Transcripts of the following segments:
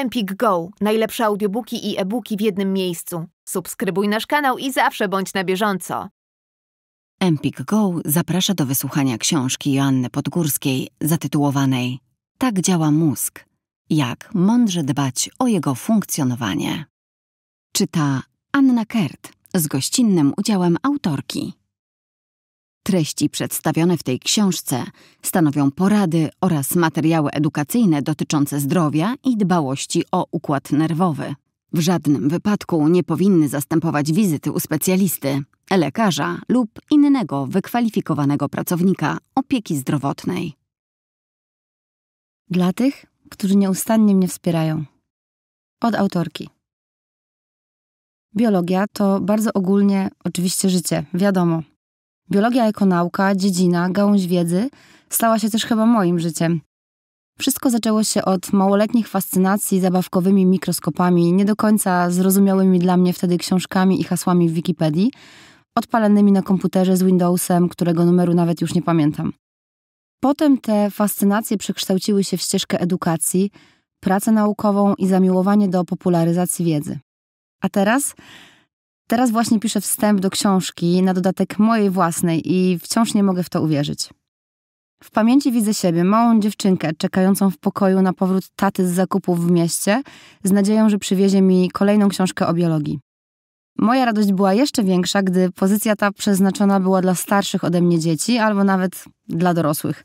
Empik Go. Najlepsze audiobooki i e-booki w jednym miejscu. Subskrybuj nasz kanał i zawsze bądź na bieżąco. Empik Go zaprasza do wysłuchania książki Joanny Podgórskiej zatytułowanej Tak działa mózg. Jak mądrze dbać o jego funkcjonowanie. Czyta Anna Kert z gościnnym udziałem autorki. Treści przedstawione w tej książce stanowią porady oraz materiały edukacyjne dotyczące zdrowia i dbałości o układ nerwowy. W żadnym wypadku nie powinny zastępować wizyty u specjalisty, lekarza lub innego wykwalifikowanego pracownika opieki zdrowotnej. Dla tych, którzy nieustannie mnie wspierają. Od autorki. Biologia to bardzo ogólnie, oczywiście, życie, wiadomo Biologia jako nauka, dziedzina, gałąź wiedzy stała się też chyba moim życiem. Wszystko zaczęło się od małoletnich fascynacji zabawkowymi mikroskopami, nie do końca zrozumiałymi dla mnie wtedy książkami i hasłami w Wikipedii, odpalanymi na komputerze z Windowsem, którego numeru nawet już nie pamiętam. Potem te fascynacje przekształciły się w ścieżkę edukacji, pracę naukową i zamiłowanie do popularyzacji wiedzy. A teraz Teraz właśnie piszę wstęp do książki na dodatek mojej własnej i wciąż nie mogę w to uwierzyć. W pamięci widzę siebie, małą dziewczynkę czekającą w pokoju na powrót taty z zakupów w mieście, z nadzieją, że przywiezie mi kolejną książkę o biologii. Moja radość była jeszcze większa, gdy pozycja ta przeznaczona była dla starszych ode mnie dzieci, albo nawet dla dorosłych.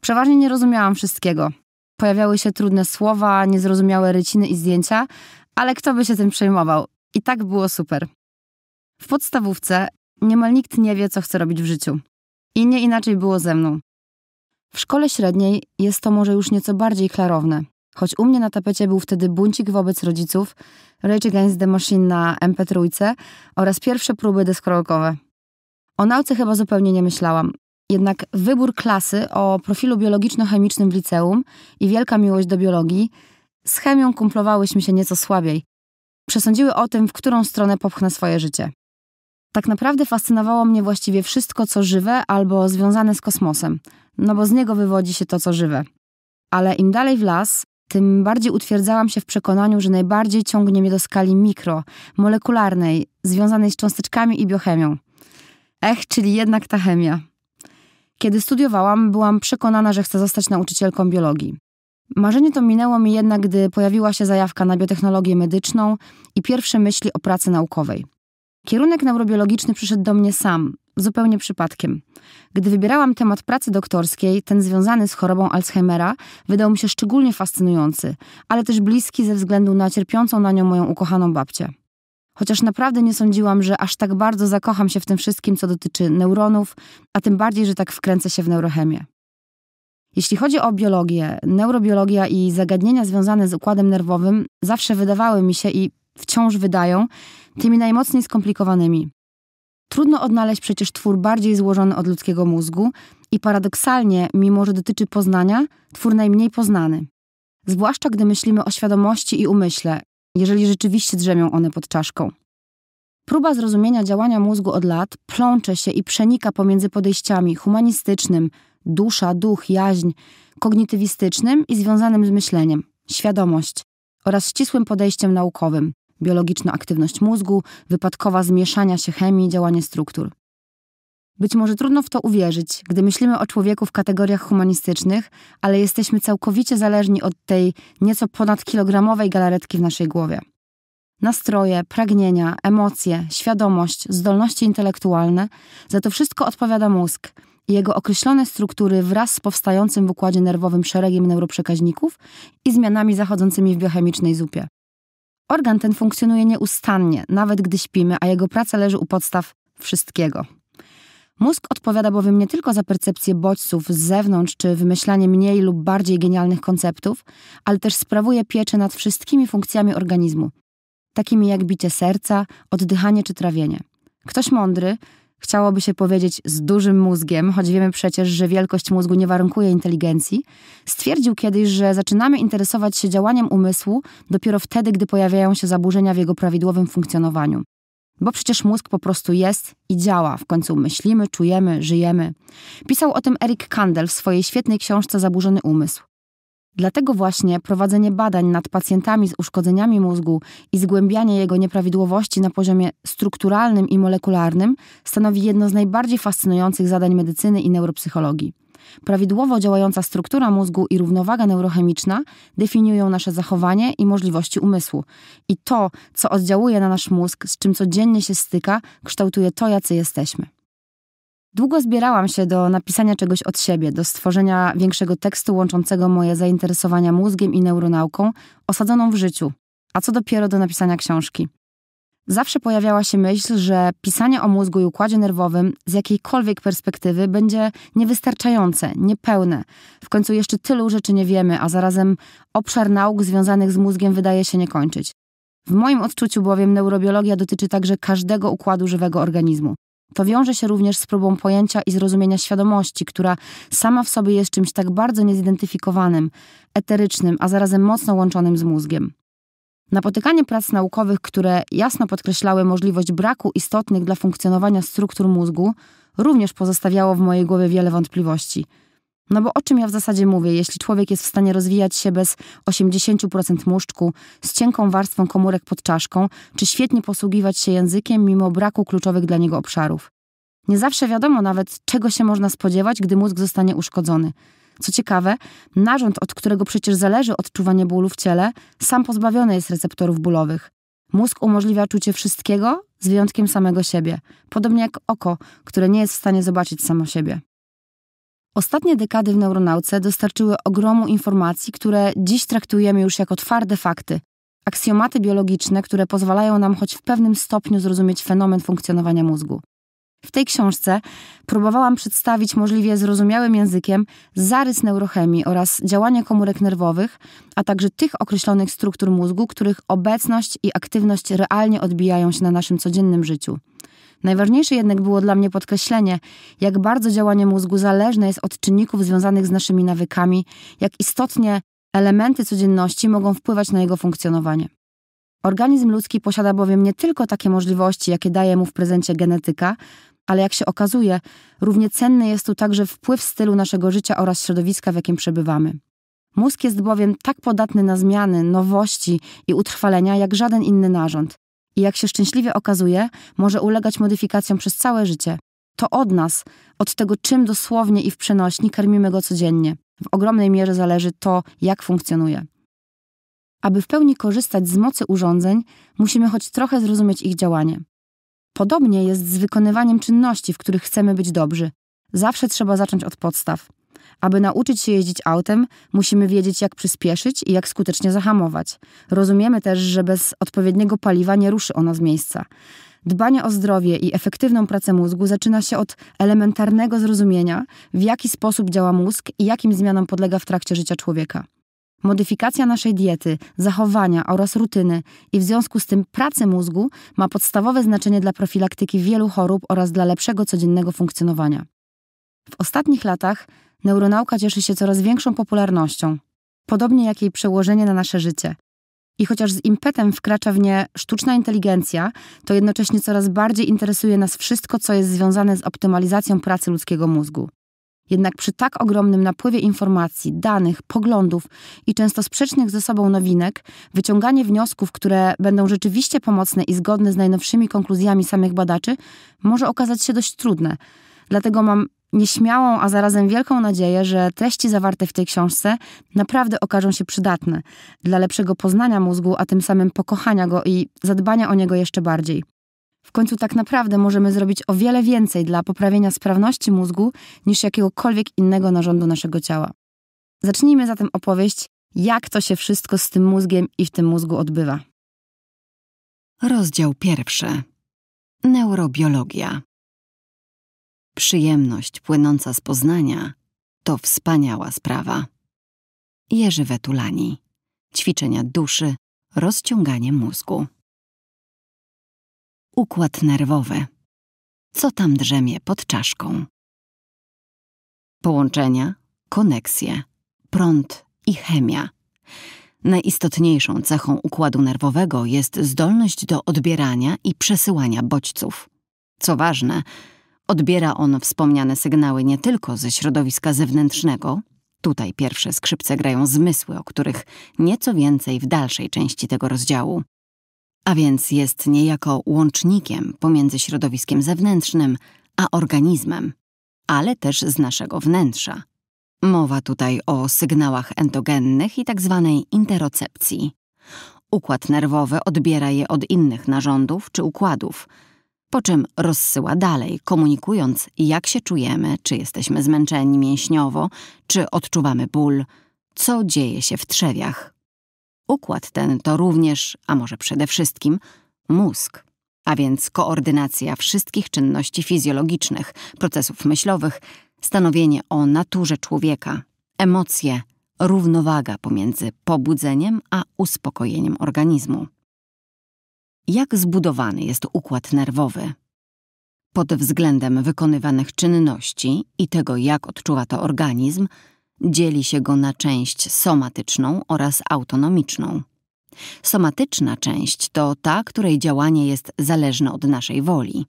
Przeważnie nie rozumiałam wszystkiego. Pojawiały się trudne słowa, niezrozumiałe ryciny i zdjęcia, ale kto by się tym przejmował? I tak było super. W podstawówce niemal nikt nie wie, co chce robić w życiu. I nie inaczej było ze mną. W szkole średniej jest to może już nieco bardziej klarowne, choć u mnie na tapecie był wtedy buncik wobec rodziców, Rage Against the Machine na MP3 oraz pierwsze próby deskorolkowe. O nauce chyba zupełnie nie myślałam. Jednak wybór klasy o profilu biologiczno-chemicznym w liceum i wielka miłość do biologii z chemią kumplowałyśmy się nieco słabiej. Przesądziły o tym, w którą stronę popchnę swoje życie. Tak naprawdę fascynowało mnie właściwie wszystko, co żywe albo związane z kosmosem, no bo z niego wywodzi się to, co żywe. Ale im dalej w las, tym bardziej utwierdzałam się w przekonaniu, że najbardziej ciągnie mnie do skali mikro, molekularnej, związanej z cząsteczkami i biochemią. Ech, czyli jednak ta chemia. Kiedy studiowałam, byłam przekonana, że chcę zostać nauczycielką biologii. Marzenie to minęło mi jednak, gdy pojawiła się zajawka na biotechnologię medyczną i pierwsze myśli o pracy naukowej. Kierunek neurobiologiczny przyszedł do mnie sam, zupełnie przypadkiem. Gdy wybierałam temat pracy doktorskiej, ten związany z chorobą Alzheimera wydał mi się szczególnie fascynujący, ale też bliski ze względu na cierpiącą na nią moją ukochaną babcię. Chociaż naprawdę nie sądziłam, że aż tak bardzo zakocham się w tym wszystkim, co dotyczy neuronów, a tym bardziej, że tak wkręcę się w neurochemię. Jeśli chodzi o biologię, neurobiologia i zagadnienia związane z układem nerwowym zawsze wydawały mi się i wciąż wydają, tymi najmocniej skomplikowanymi. Trudno odnaleźć przecież twór bardziej złożony od ludzkiego mózgu i paradoksalnie, mimo że dotyczy poznania, twór najmniej poznany. Zwłaszcza gdy myślimy o świadomości i umyśle, jeżeli rzeczywiście drzemią one pod czaszką. Próba zrozumienia działania mózgu od lat plącze się i przenika pomiędzy podejściami humanistycznym, dusza, duch, jaźń, kognitywistycznym i związanym z myśleniem, świadomość oraz ścisłym podejściem naukowym, biologiczna aktywność mózgu, wypadkowa zmieszania się chemii, działanie struktur. Być może trudno w to uwierzyć, gdy myślimy o człowieku w kategoriach humanistycznych, ale jesteśmy całkowicie zależni od tej nieco ponad kilogramowej galaretki w naszej głowie. Nastroje, pragnienia, emocje, świadomość, zdolności intelektualne za to wszystko odpowiada mózg i jego określone struktury wraz z powstającym w układzie nerwowym szeregiem neuroprzekaźników i zmianami zachodzącymi w biochemicznej zupie. Organ ten funkcjonuje nieustannie, nawet gdy śpimy, a jego praca leży u podstaw wszystkiego. Mózg odpowiada bowiem nie tylko za percepcję bodźców z zewnątrz czy wymyślanie mniej lub bardziej genialnych konceptów, ale też sprawuje pieczę nad wszystkimi funkcjami organizmu, takimi jak bicie serca, oddychanie czy trawienie. Ktoś mądry chciałoby się powiedzieć z dużym mózgiem, choć wiemy przecież, że wielkość mózgu nie warunkuje inteligencji, stwierdził kiedyś, że zaczynamy interesować się działaniem umysłu dopiero wtedy, gdy pojawiają się zaburzenia w jego prawidłowym funkcjonowaniu. Bo przecież mózg po prostu jest i działa, w końcu myślimy, czujemy, żyjemy. Pisał o tym Eric Kandel w swojej świetnej książce Zaburzony umysł. Dlatego właśnie prowadzenie badań nad pacjentami z uszkodzeniami mózgu i zgłębianie jego nieprawidłowości na poziomie strukturalnym i molekularnym stanowi jedno z najbardziej fascynujących zadań medycyny i neuropsychologii. Prawidłowo działająca struktura mózgu i równowaga neurochemiczna definiują nasze zachowanie i możliwości umysłu. I to, co oddziałuje na nasz mózg, z czym codziennie się styka, kształtuje to, jacy jesteśmy. Długo zbierałam się do napisania czegoś od siebie, do stworzenia większego tekstu łączącego moje zainteresowania mózgiem i neuronauką, osadzoną w życiu, a co dopiero do napisania książki. Zawsze pojawiała się myśl, że pisanie o mózgu i układzie nerwowym z jakiejkolwiek perspektywy będzie niewystarczające, niepełne. W końcu jeszcze tylu rzeczy nie wiemy, a zarazem obszar nauk związanych z mózgiem wydaje się nie kończyć. W moim odczuciu bowiem neurobiologia dotyczy także każdego układu żywego organizmu. To wiąże się również z próbą pojęcia i zrozumienia świadomości, która sama w sobie jest czymś tak bardzo niezidentyfikowanym, eterycznym, a zarazem mocno łączonym z mózgiem. Napotykanie prac naukowych, które jasno podkreślały możliwość braku istotnych dla funkcjonowania struktur mózgu, również pozostawiało w mojej głowie wiele wątpliwości – no bo o czym ja w zasadzie mówię, jeśli człowiek jest w stanie rozwijać się bez 80% muszczku, z cienką warstwą komórek pod czaszką, czy świetnie posługiwać się językiem mimo braku kluczowych dla niego obszarów? Nie zawsze wiadomo nawet, czego się można spodziewać, gdy mózg zostanie uszkodzony. Co ciekawe, narząd, od którego przecież zależy odczuwanie bólu w ciele, sam pozbawiony jest receptorów bólowych. Mózg umożliwia czucie wszystkiego, z wyjątkiem samego siebie, podobnie jak oko, które nie jest w stanie zobaczyć samo siebie. Ostatnie dekady w neuronauce dostarczyły ogromu informacji, które dziś traktujemy już jako twarde fakty, aksjomaty biologiczne, które pozwalają nam choć w pewnym stopniu zrozumieć fenomen funkcjonowania mózgu. W tej książce próbowałam przedstawić możliwie zrozumiałym językiem zarys neurochemii oraz działania komórek nerwowych, a także tych określonych struktur mózgu, których obecność i aktywność realnie odbijają się na naszym codziennym życiu. Najważniejsze jednak było dla mnie podkreślenie, jak bardzo działanie mózgu zależne jest od czynników związanych z naszymi nawykami, jak istotnie elementy codzienności mogą wpływać na jego funkcjonowanie. Organizm ludzki posiada bowiem nie tylko takie możliwości, jakie daje mu w prezencie genetyka, ale jak się okazuje, równie cenny jest tu także wpływ stylu naszego życia oraz środowiska, w jakim przebywamy. Mózg jest bowiem tak podatny na zmiany, nowości i utrwalenia jak żaden inny narząd i jak się szczęśliwie okazuje, może ulegać modyfikacjom przez całe życie. To od nas, od tego czym dosłownie i w przenośni karmimy go codziennie. W ogromnej mierze zależy to, jak funkcjonuje. Aby w pełni korzystać z mocy urządzeń, musimy choć trochę zrozumieć ich działanie. Podobnie jest z wykonywaniem czynności, w których chcemy być dobrzy. Zawsze trzeba zacząć od podstaw. Aby nauczyć się jeździć autem, musimy wiedzieć, jak przyspieszyć i jak skutecznie zahamować. Rozumiemy też, że bez odpowiedniego paliwa nie ruszy ono z miejsca. Dbanie o zdrowie i efektywną pracę mózgu zaczyna się od elementarnego zrozumienia, w jaki sposób działa mózg i jakim zmianom podlega w trakcie życia człowieka. Modyfikacja naszej diety, zachowania oraz rutyny i w związku z tym pracy mózgu ma podstawowe znaczenie dla profilaktyki wielu chorób oraz dla lepszego codziennego funkcjonowania. W ostatnich latach neuronauka cieszy się coraz większą popularnością, podobnie jak jej przełożenie na nasze życie. I chociaż z impetem wkracza w nie sztuczna inteligencja, to jednocześnie coraz bardziej interesuje nas wszystko, co jest związane z optymalizacją pracy ludzkiego mózgu. Jednak przy tak ogromnym napływie informacji, danych, poglądów i często sprzecznych ze sobą nowinek, wyciąganie wniosków, które będą rzeczywiście pomocne i zgodne z najnowszymi konkluzjami samych badaczy, może okazać się dość trudne. Dlatego mam nieśmiałą, a zarazem wielką nadzieję, że treści zawarte w tej książce naprawdę okażą się przydatne dla lepszego poznania mózgu, a tym samym pokochania go i zadbania o niego jeszcze bardziej. W końcu tak naprawdę możemy zrobić o wiele więcej dla poprawienia sprawności mózgu niż jakiegokolwiek innego narządu naszego ciała. Zacznijmy zatem opowieść, jak to się wszystko z tym mózgiem i w tym mózgu odbywa. Rozdział pierwszy. Neurobiologia. Przyjemność płynąca z poznania to wspaniała sprawa. Jerzy Wetulani. Ćwiczenia duszy, rozciąganie mózgu. Układ nerwowy. Co tam drzemie pod czaszką? Połączenia, koneksje, prąd i chemia. Najistotniejszą cechą układu nerwowego jest zdolność do odbierania i przesyłania bodźców. Co ważne, Odbiera on wspomniane sygnały nie tylko ze środowiska zewnętrznego, tutaj pierwsze skrzypce grają zmysły, o których nieco więcej w dalszej części tego rozdziału, a więc jest niejako łącznikiem pomiędzy środowiskiem zewnętrznym a organizmem, ale też z naszego wnętrza. Mowa tutaj o sygnałach entogennych i tzw. Tak interocepcji. Układ nerwowy odbiera je od innych narządów czy układów, po czym rozsyła dalej, komunikując, jak się czujemy, czy jesteśmy zmęczeni mięśniowo, czy odczuwamy ból, co dzieje się w trzewiach. Układ ten to również, a może przede wszystkim, mózg, a więc koordynacja wszystkich czynności fizjologicznych, procesów myślowych, stanowienie o naturze człowieka, emocje, równowaga pomiędzy pobudzeniem a uspokojeniem organizmu jak zbudowany jest układ nerwowy. Pod względem wykonywanych czynności i tego, jak odczuwa to organizm, dzieli się go na część somatyczną oraz autonomiczną. Somatyczna część to ta, której działanie jest zależne od naszej woli.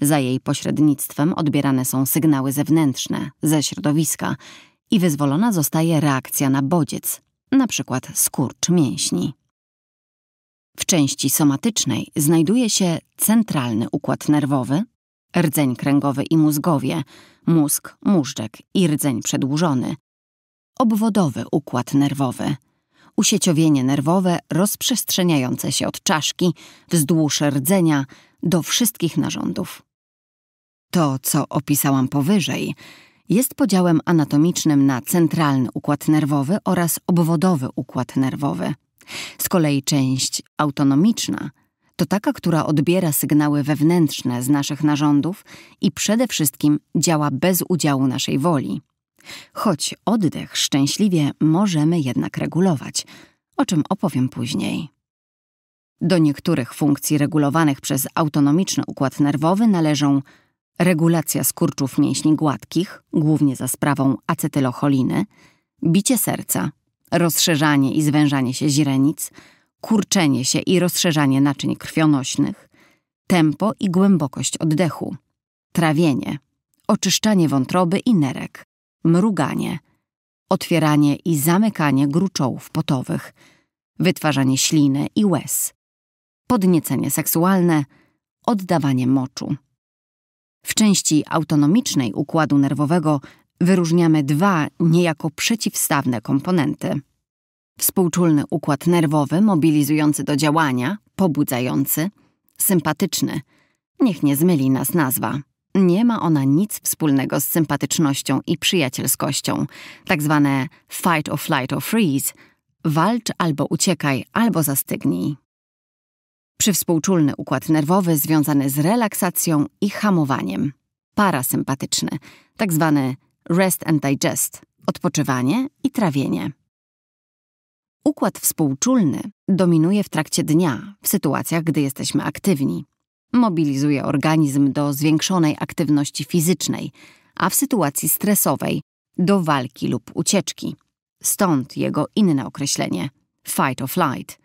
Za jej pośrednictwem odbierane są sygnały zewnętrzne, ze środowiska i wyzwolona zostaje reakcja na bodziec, np. skurcz mięśni. W części somatycznej znajduje się centralny układ nerwowy, rdzeń kręgowy i mózgowie, mózg, móżdżek i rdzeń przedłużony, obwodowy układ nerwowy, usieciowienie nerwowe rozprzestrzeniające się od czaszki wzdłuż rdzenia do wszystkich narządów. To, co opisałam powyżej, jest podziałem anatomicznym na centralny układ nerwowy oraz obwodowy układ nerwowy. Z kolei część autonomiczna to taka, która odbiera sygnały wewnętrzne z naszych narządów i przede wszystkim działa bez udziału naszej woli. Choć oddech szczęśliwie możemy jednak regulować, o czym opowiem później. Do niektórych funkcji regulowanych przez autonomiczny układ nerwowy należą regulacja skurczów mięśni gładkich, głównie za sprawą acetylocholiny, bicie serca, rozszerzanie i zwężanie się źrenic, kurczenie się i rozszerzanie naczyń krwionośnych, tempo i głębokość oddechu, trawienie, oczyszczanie wątroby i nerek, mruganie, otwieranie i zamykanie gruczołów potowych, wytwarzanie śliny i łez, podniecenie seksualne, oddawanie moczu. W części autonomicznej układu nerwowego wyróżniamy dwa niejako przeciwstawne komponenty. Współczulny układ nerwowy mobilizujący do działania, pobudzający, sympatyczny. Niech nie zmyli nas nazwa. Nie ma ona nic wspólnego z sympatycznością i przyjacielskością, tak zwane fight or flight or freeze, walcz albo uciekaj, albo zastygnij. Przywspółczulny układ nerwowy związany z relaksacją i hamowaniem. Parasympatyczny, tak zwany rest and digest odpoczywanie i trawienie. Układ współczulny dominuje w trakcie dnia, w sytuacjach, gdy jesteśmy aktywni. Mobilizuje organizm do zwiększonej aktywności fizycznej, a w sytuacji stresowej do walki lub ucieczki. Stąd jego inne określenie fight or flight.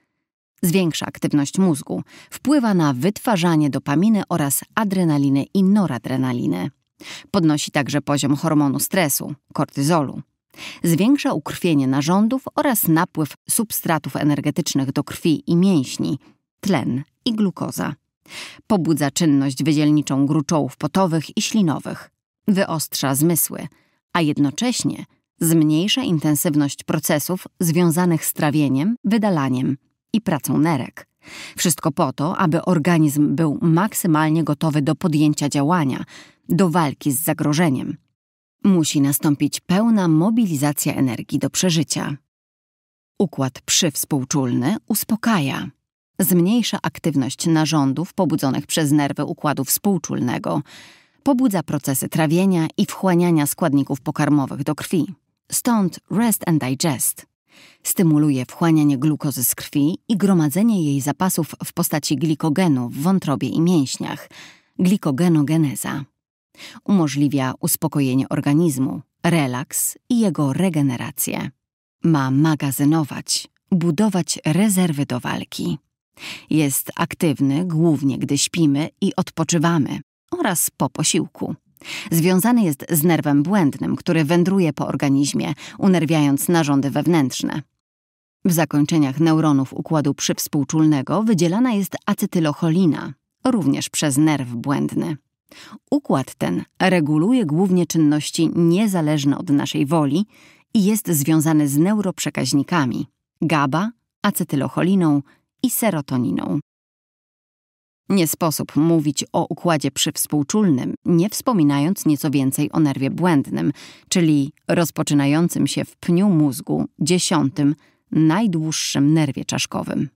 Zwiększa aktywność mózgu, wpływa na wytwarzanie dopaminy oraz adrenaliny i noradrenaliny. Podnosi także poziom hormonu stresu, kortyzolu. Zwiększa ukrwienie narządów oraz napływ substratów energetycznych do krwi i mięśni, tlen i glukoza. Pobudza czynność wydzielniczą gruczołów potowych i ślinowych. Wyostrza zmysły, a jednocześnie zmniejsza intensywność procesów związanych z trawieniem, wydalaniem i pracą nerek. Wszystko po to, aby organizm był maksymalnie gotowy do podjęcia działania – do walki z zagrożeniem. Musi nastąpić pełna mobilizacja energii do przeżycia. Układ przywspółczulny uspokaja, zmniejsza aktywność narządów pobudzonych przez nerwy układu współczulnego, pobudza procesy trawienia i wchłaniania składników pokarmowych do krwi. Stąd rest and digest. Stymuluje wchłanianie glukozy z krwi i gromadzenie jej zapasów w postaci glikogenu w wątrobie i mięśniach, glikogenogeneza. Umożliwia uspokojenie organizmu, relaks i jego regenerację. Ma magazynować, budować rezerwy do walki. Jest aktywny głównie gdy śpimy i odpoczywamy oraz po posiłku. Związany jest z nerwem błędnym, który wędruje po organizmie, unerwiając narządy wewnętrzne. W zakończeniach neuronów układu przywspółczulnego wydzielana jest acetylocholina, również przez nerw błędny. Układ ten reguluje głównie czynności niezależne od naszej woli i jest związany z neuroprzekaźnikami GABA, acetylocholiną i serotoniną. Nie sposób mówić o układzie przywspółczulnym, nie wspominając nieco więcej o nerwie błędnym, czyli rozpoczynającym się w pniu mózgu, dziesiątym, najdłuższym nerwie czaszkowym.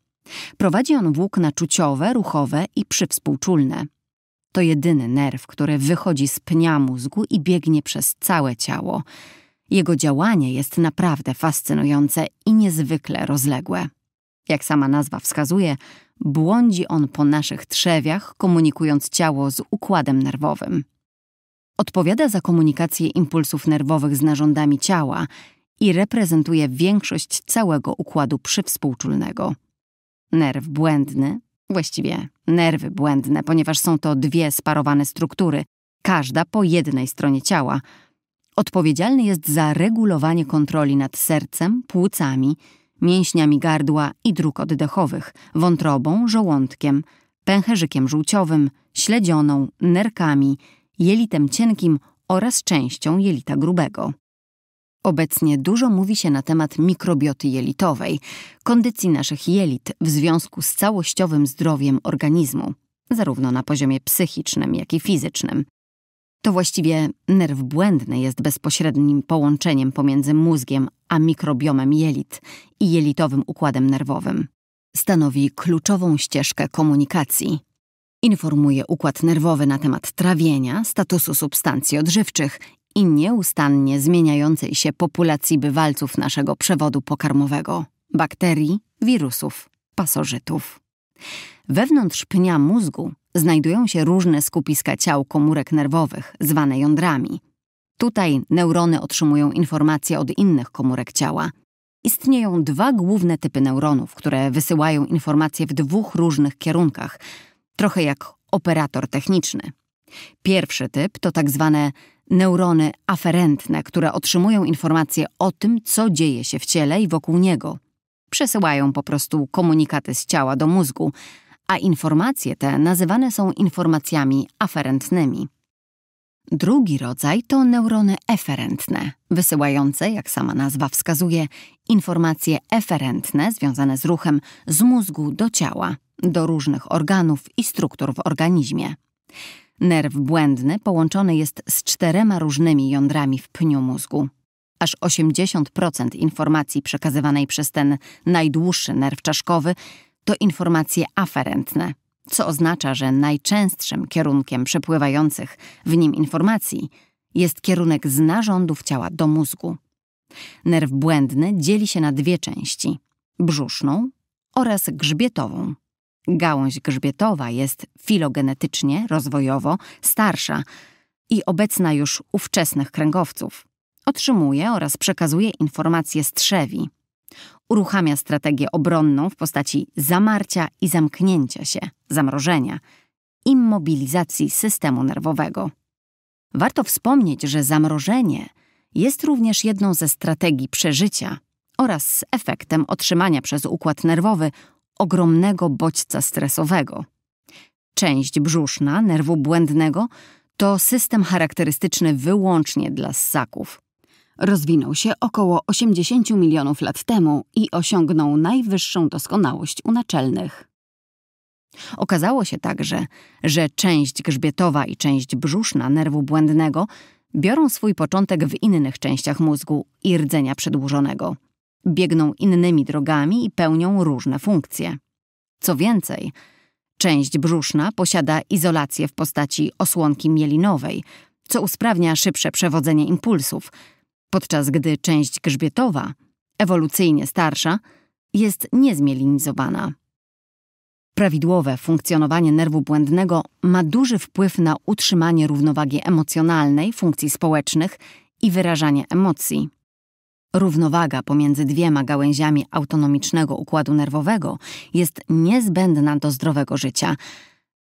Prowadzi on włókna czuciowe, ruchowe i przywspółczulne – to jedyny nerw, który wychodzi z pnia mózgu i biegnie przez całe ciało. Jego działanie jest naprawdę fascynujące i niezwykle rozległe. Jak sama nazwa wskazuje, błądzi on po naszych trzewiach, komunikując ciało z układem nerwowym. Odpowiada za komunikację impulsów nerwowych z narządami ciała i reprezentuje większość całego układu przywspółczulnego. Nerw błędny Właściwie nerwy błędne, ponieważ są to dwie sparowane struktury, każda po jednej stronie ciała. Odpowiedzialny jest za regulowanie kontroli nad sercem, płucami, mięśniami gardła i dróg oddechowych, wątrobą, żołądkiem, pęcherzykiem żółciowym, śledzioną, nerkami, jelitem cienkim oraz częścią jelita grubego. Obecnie dużo mówi się na temat mikrobioty jelitowej, kondycji naszych jelit w związku z całościowym zdrowiem organizmu, zarówno na poziomie psychicznym, jak i fizycznym. To właściwie nerw błędny jest bezpośrednim połączeniem pomiędzy mózgiem a mikrobiomem jelit i jelitowym układem nerwowym. Stanowi kluczową ścieżkę komunikacji. Informuje układ nerwowy na temat trawienia, statusu substancji odżywczych i nieustannie zmieniającej się populacji bywalców naszego przewodu pokarmowego bakterii, wirusów, pasożytów. Wewnątrz pnia mózgu znajdują się różne skupiska ciał komórek nerwowych, zwane jądrami. Tutaj neurony otrzymują informacje od innych komórek ciała. Istnieją dwa główne typy neuronów, które wysyłają informacje w dwóch różnych kierunkach, trochę jak operator techniczny. Pierwszy typ to tak zwane neurony aferentne, które otrzymują informacje o tym, co dzieje się w ciele i wokół niego. Przesyłają po prostu komunikaty z ciała do mózgu, a informacje te nazywane są informacjami aferentnymi. Drugi rodzaj to neurony eferentne, wysyłające, jak sama nazwa wskazuje, informacje eferentne związane z ruchem z mózgu do ciała, do różnych organów i struktur w organizmie. Nerw błędny połączony jest z czterema różnymi jądrami w pniu mózgu. Aż 80% informacji przekazywanej przez ten najdłuższy nerw czaszkowy to informacje aferentne, co oznacza, że najczęstszym kierunkiem przepływających w nim informacji jest kierunek z narządów ciała do mózgu. Nerw błędny dzieli się na dwie części: brzuszną oraz grzbietową. Gałąź grzbietowa jest filogenetycznie, rozwojowo starsza i obecna już ówczesnych kręgowców. Otrzymuje oraz przekazuje informacje z trzewi. Uruchamia strategię obronną w postaci zamarcia i zamknięcia się, zamrożenia, immobilizacji systemu nerwowego. Warto wspomnieć, że zamrożenie jest również jedną ze strategii przeżycia oraz efektem otrzymania przez układ nerwowy ogromnego bodźca stresowego. Część brzuszna nerwu błędnego to system charakterystyczny wyłącznie dla ssaków. Rozwinął się około 80 milionów lat temu i osiągnął najwyższą doskonałość u naczelnych. Okazało się także, że część grzbietowa i część brzuszna nerwu błędnego biorą swój początek w innych częściach mózgu i rdzenia przedłużonego biegną innymi drogami i pełnią różne funkcje. Co więcej, część brzuszna posiada izolację w postaci osłonki mielinowej, co usprawnia szybsze przewodzenie impulsów, podczas gdy część grzbietowa, ewolucyjnie starsza, jest niezmielinizowana. Prawidłowe funkcjonowanie nerwu błędnego ma duży wpływ na utrzymanie równowagi emocjonalnej, funkcji społecznych i wyrażanie emocji. Równowaga pomiędzy dwiema gałęziami autonomicznego układu nerwowego jest niezbędna do zdrowego życia,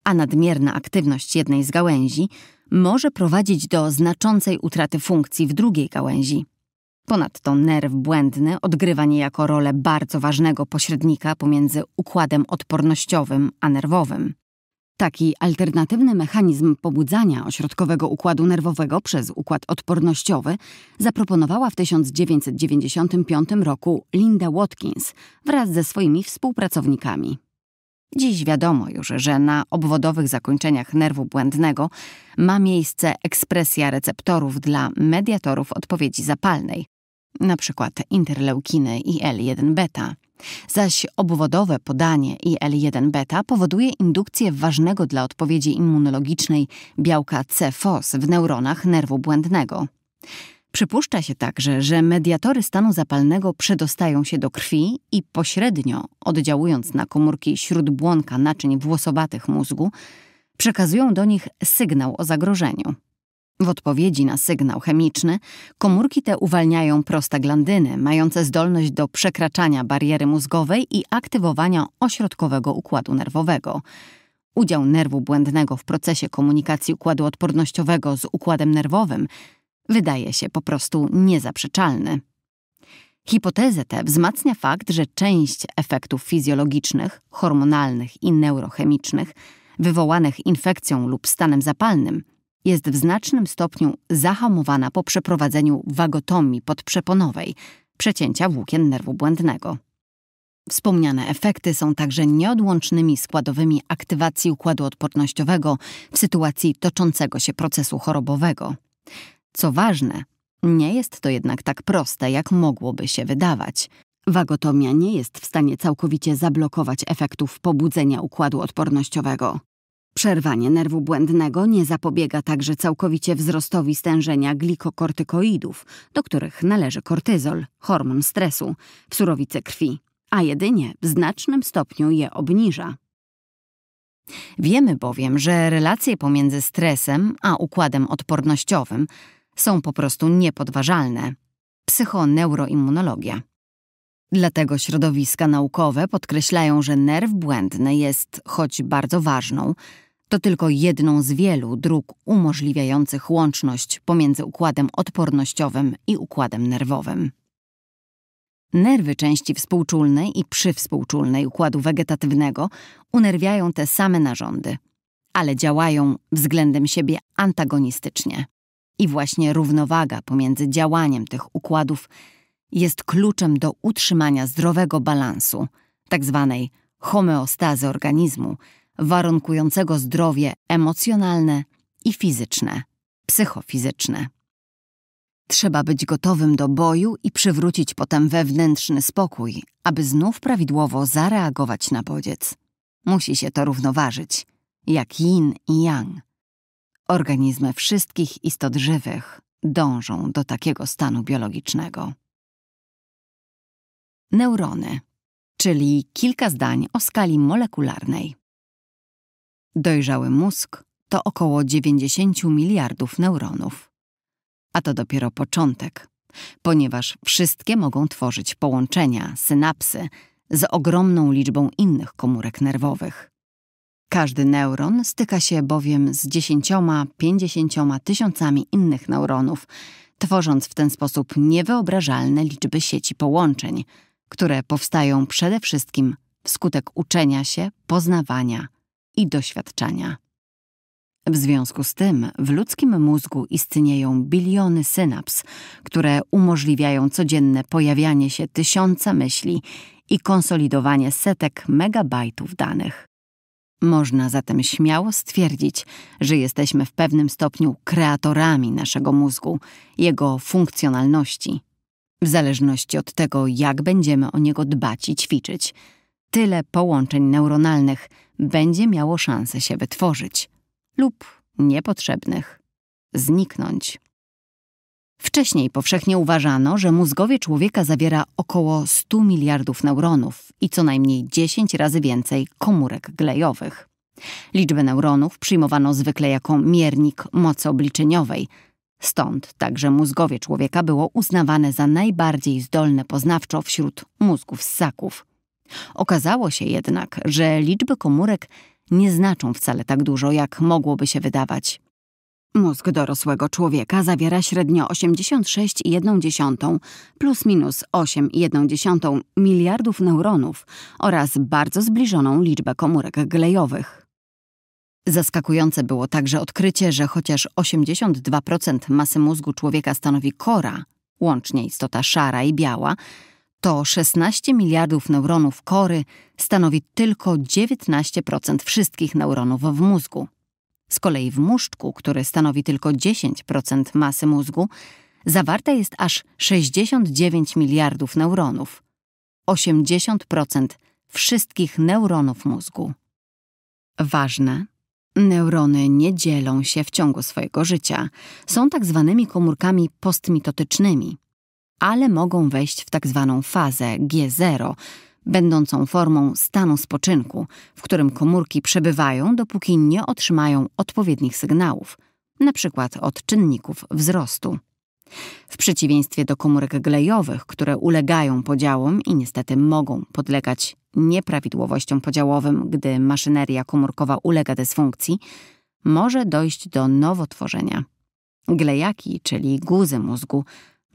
a nadmierna aktywność jednej z gałęzi może prowadzić do znaczącej utraty funkcji w drugiej gałęzi. Ponadto nerw błędny odgrywa niejako rolę bardzo ważnego pośrednika pomiędzy układem odpornościowym a nerwowym. Taki alternatywny mechanizm pobudzania ośrodkowego układu nerwowego przez układ odpornościowy zaproponowała w 1995 roku Linda Watkins wraz ze swoimi współpracownikami. Dziś wiadomo już, że na obwodowych zakończeniach nerwu błędnego ma miejsce ekspresja receptorów dla mediatorów odpowiedzi zapalnej, np. interleukiny i L1 beta. Zaś obwodowe podanie IL-1-beta powoduje indukcję ważnego dla odpowiedzi immunologicznej białka C-FOS w neuronach nerwu błędnego. Przypuszcza się także, że mediatory stanu zapalnego przedostają się do krwi i pośrednio, oddziałując na komórki śródbłonka naczyń włosowatych mózgu, przekazują do nich sygnał o zagrożeniu. W odpowiedzi na sygnał chemiczny komórki te uwalniają prostaglandyny, mające zdolność do przekraczania bariery mózgowej i aktywowania ośrodkowego układu nerwowego. Udział nerwu błędnego w procesie komunikacji układu odpornościowego z układem nerwowym wydaje się po prostu niezaprzeczalny. Hipotezę tę wzmacnia fakt, że część efektów fizjologicznych, hormonalnych i neurochemicznych wywołanych infekcją lub stanem zapalnym – jest w znacznym stopniu zahamowana po przeprowadzeniu wagotomii podprzeponowej, przecięcia włókien nerwu błędnego. Wspomniane efekty są także nieodłącznymi składowymi aktywacji układu odpornościowego w sytuacji toczącego się procesu chorobowego. Co ważne, nie jest to jednak tak proste, jak mogłoby się wydawać. Wagotomia nie jest w stanie całkowicie zablokować efektów pobudzenia układu odpornościowego. Przerwanie nerwu błędnego nie zapobiega także całkowicie wzrostowi stężenia glikokortykoidów, do których należy kortyzol, hormon stresu, w surowicy krwi, a jedynie w znacznym stopniu je obniża. Wiemy bowiem, że relacje pomiędzy stresem a układem odpornościowym są po prostu niepodważalne. Psychoneuroimmunologia. Dlatego środowiska naukowe podkreślają, że nerw błędny jest, choć bardzo ważną, to tylko jedną z wielu dróg umożliwiających łączność pomiędzy układem odpornościowym i układem nerwowym. Nerwy części współczulnej i przywspółczulnej układu wegetatywnego unerwiają te same narządy, ale działają względem siebie antagonistycznie. I właśnie równowaga pomiędzy działaniem tych układów jest kluczem do utrzymania zdrowego balansu, tzw. Tak homeostazy organizmu, warunkującego zdrowie emocjonalne i fizyczne, psychofizyczne. Trzeba być gotowym do boju i przywrócić potem wewnętrzny spokój, aby znów prawidłowo zareagować na bodziec. Musi się to równoważyć, jak yin i yang. Organizmy wszystkich istot żywych dążą do takiego stanu biologicznego. Neurony, czyli kilka zdań o skali molekularnej. Dojrzały mózg to około 90 miliardów neuronów. A to dopiero początek, ponieważ wszystkie mogą tworzyć połączenia, synapsy z ogromną liczbą innych komórek nerwowych. Każdy neuron styka się bowiem z 10-50 tysiącami innych neuronów, tworząc w ten sposób niewyobrażalne liczby sieci połączeń, które powstają przede wszystkim wskutek uczenia się, poznawania i doświadczenia. W związku z tym w ludzkim mózgu istnieją biliony synaps, które umożliwiają codzienne pojawianie się tysiąca myśli i konsolidowanie setek megabajtów danych. Można zatem śmiało stwierdzić, że jesteśmy w pewnym stopniu kreatorami naszego mózgu, jego funkcjonalności, w zależności od tego, jak będziemy o niego dbać i ćwiczyć – tyle połączeń neuronalnych będzie miało szansę się wytworzyć lub niepotrzebnych zniknąć. Wcześniej powszechnie uważano, że mózgowie człowieka zawiera około 100 miliardów neuronów i co najmniej 10 razy więcej komórek glejowych. Liczbę neuronów przyjmowano zwykle jako miernik mocy obliczeniowej. Stąd także mózgowie człowieka było uznawane za najbardziej zdolne poznawczo wśród mózgów ssaków. Okazało się jednak, że liczby komórek nie znaczą wcale tak dużo, jak mogłoby się wydawać. Mózg dorosłego człowieka zawiera średnio 86,1 plus minus 8,1 miliardów neuronów oraz bardzo zbliżoną liczbę komórek glejowych. Zaskakujące było także odkrycie, że chociaż 82% masy mózgu człowieka stanowi kora, łącznie istota szara i biała, to 16 miliardów neuronów kory stanowi tylko 19% wszystkich neuronów w mózgu. Z kolei w muszczku, który stanowi tylko 10% masy mózgu, zawarte jest aż 69 miliardów neuronów, 80% wszystkich neuronów mózgu. Ważne, neurony nie dzielą się w ciągu swojego życia, są tak zwanymi komórkami postmitotycznymi ale mogą wejść w tak zwaną fazę G0, będącą formą stanu spoczynku, w którym komórki przebywają, dopóki nie otrzymają odpowiednich sygnałów, np. od czynników wzrostu. W przeciwieństwie do komórek glejowych, które ulegają podziałom i niestety mogą podlegać nieprawidłowościom podziałowym, gdy maszyneria komórkowa ulega dysfunkcji, może dojść do nowotworzenia. Glejaki, czyli guzy mózgu,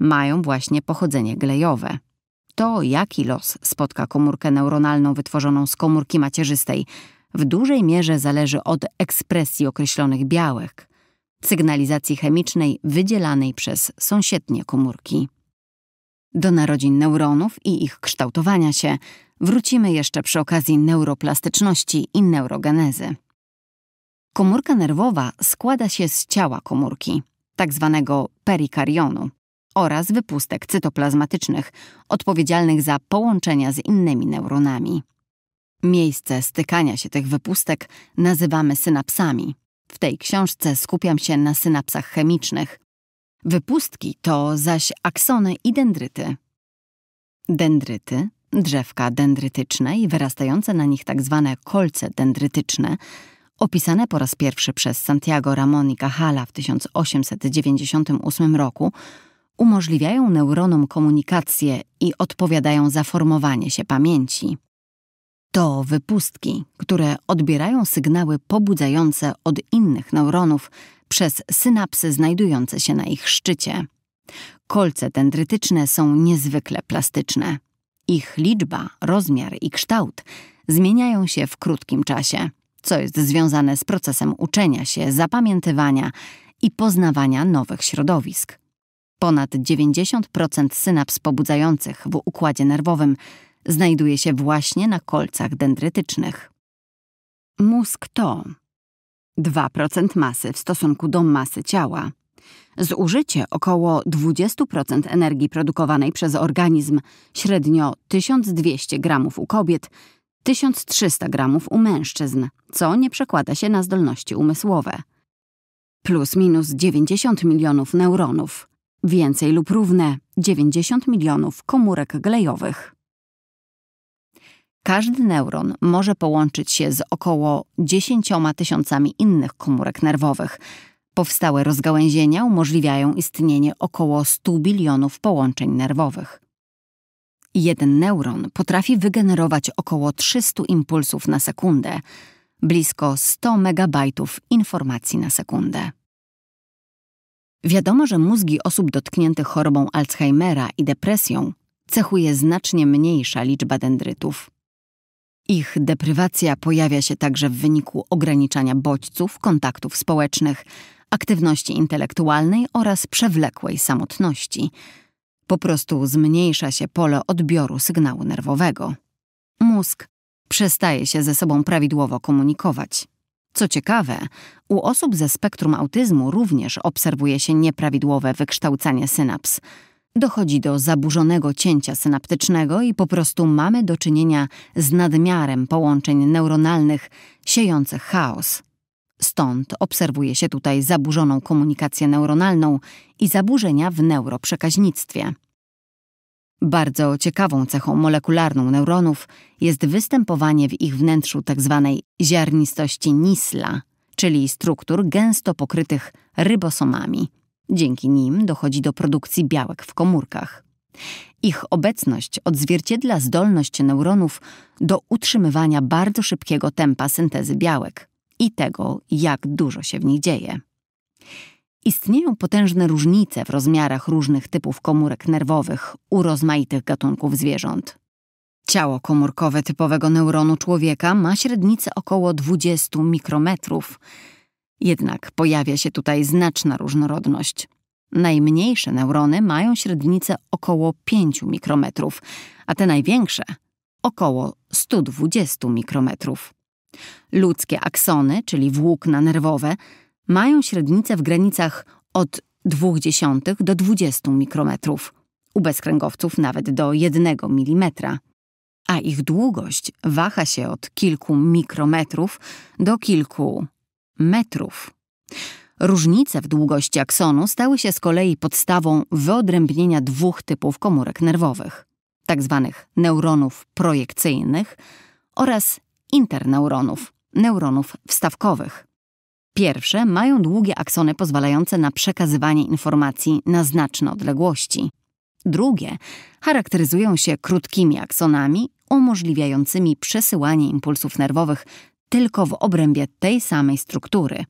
mają właśnie pochodzenie glejowe. To, jaki los spotka komórkę neuronalną wytworzoną z komórki macierzystej, w dużej mierze zależy od ekspresji określonych białek, sygnalizacji chemicznej wydzielanej przez sąsiednie komórki. Do narodzin neuronów i ich kształtowania się wrócimy jeszcze przy okazji neuroplastyczności i neurogenezy. Komórka nerwowa składa się z ciała komórki, tak zwanego perikarionu, oraz wypustek cytoplazmatycznych odpowiedzialnych za połączenia z innymi neuronami. Miejsce stykania się tych wypustek nazywamy synapsami. W tej książce skupiam się na synapsach chemicznych. Wypustki to zaś aksony i dendryty. Dendryty, drzewka dendrytyczne i wyrastające na nich tzw. Tak kolce dendrytyczne, opisane po raz pierwszy przez Santiago Ramon y Cajala w 1898 roku, umożliwiają neuronom komunikację i odpowiadają za formowanie się pamięci. To wypustki, które odbierają sygnały pobudzające od innych neuronów przez synapsy znajdujące się na ich szczycie. Kolce dendrytyczne są niezwykle plastyczne. Ich liczba, rozmiar i kształt zmieniają się w krótkim czasie, co jest związane z procesem uczenia się, zapamiętywania i poznawania nowych środowisk. Ponad 90% synaps pobudzających w układzie nerwowym znajduje się właśnie na kolcach dendrytycznych. Mózg to 2% masy w stosunku do masy ciała. Zużycie około 20% energii produkowanej przez organizm, średnio 1200 gramów u kobiet, 1300 gramów u mężczyzn, co nie przekłada się na zdolności umysłowe. Plus minus 90 milionów neuronów więcej lub równe 90 milionów komórek glejowych. Każdy neuron może połączyć się z około 10 tysiącami innych komórek nerwowych. Powstałe rozgałęzienia umożliwiają istnienie około 100 bilionów połączeń nerwowych. Jeden neuron potrafi wygenerować około 300 impulsów na sekundę, blisko 100 megabajtów informacji na sekundę. Wiadomo, że mózgi osób dotkniętych chorobą Alzheimera i depresją cechuje znacznie mniejsza liczba dendrytów. Ich deprywacja pojawia się także w wyniku ograniczania bodźców, kontaktów społecznych, aktywności intelektualnej oraz przewlekłej samotności. Po prostu zmniejsza się pole odbioru sygnału nerwowego. Mózg przestaje się ze sobą prawidłowo komunikować. Co ciekawe, u osób ze spektrum autyzmu również obserwuje się nieprawidłowe wykształcanie synaps. Dochodzi do zaburzonego cięcia synaptycznego i po prostu mamy do czynienia z nadmiarem połączeń neuronalnych siejących chaos. Stąd obserwuje się tutaj zaburzoną komunikację neuronalną i zaburzenia w neuroprzekaźnictwie. Bardzo ciekawą cechą molekularną neuronów jest występowanie w ich wnętrzu tzw. Tak ziarnistości nisla, czyli struktur gęsto pokrytych rybosomami. Dzięki nim dochodzi do produkcji białek w komórkach. Ich obecność odzwierciedla zdolność neuronów do utrzymywania bardzo szybkiego tempa syntezy białek i tego, jak dużo się w nich dzieje. Istnieją potężne różnice w rozmiarach różnych typów komórek nerwowych u rozmaitych gatunków zwierząt. Ciało komórkowe typowego neuronu człowieka ma średnicę około 20 mikrometrów. Jednak pojawia się tutaj znaczna różnorodność. Najmniejsze neurony mają średnicę około 5 mikrometrów, a te największe około 120 mikrometrów. Ludzkie aksony, czyli włókna nerwowe, mają średnicę w granicach od 0,2 do 20 mikrometrów, u bezkręgowców nawet do 1 mm, a ich długość waha się od kilku mikrometrów do kilku metrów. Różnice w długości aksonu stały się z kolei podstawą wyodrębnienia dwóch typów komórek nerwowych, tzw. Tak neuronów projekcyjnych oraz interneuronów, neuronów wstawkowych. Pierwsze mają długie aksony pozwalające na przekazywanie informacji na znaczne odległości. Drugie charakteryzują się krótkimi aksonami umożliwiającymi przesyłanie impulsów nerwowych tylko w obrębie tej samej struktury.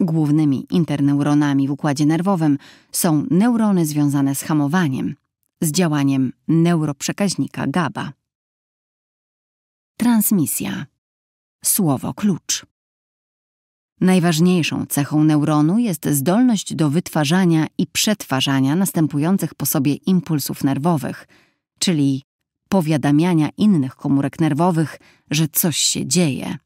Głównymi interneuronami w układzie nerwowym są neurony związane z hamowaniem, z działaniem neuroprzekaźnika GABA. Transmisja. Słowo klucz. Najważniejszą cechą neuronu jest zdolność do wytwarzania i przetwarzania następujących po sobie impulsów nerwowych, czyli powiadamiania innych komórek nerwowych, że coś się dzieje.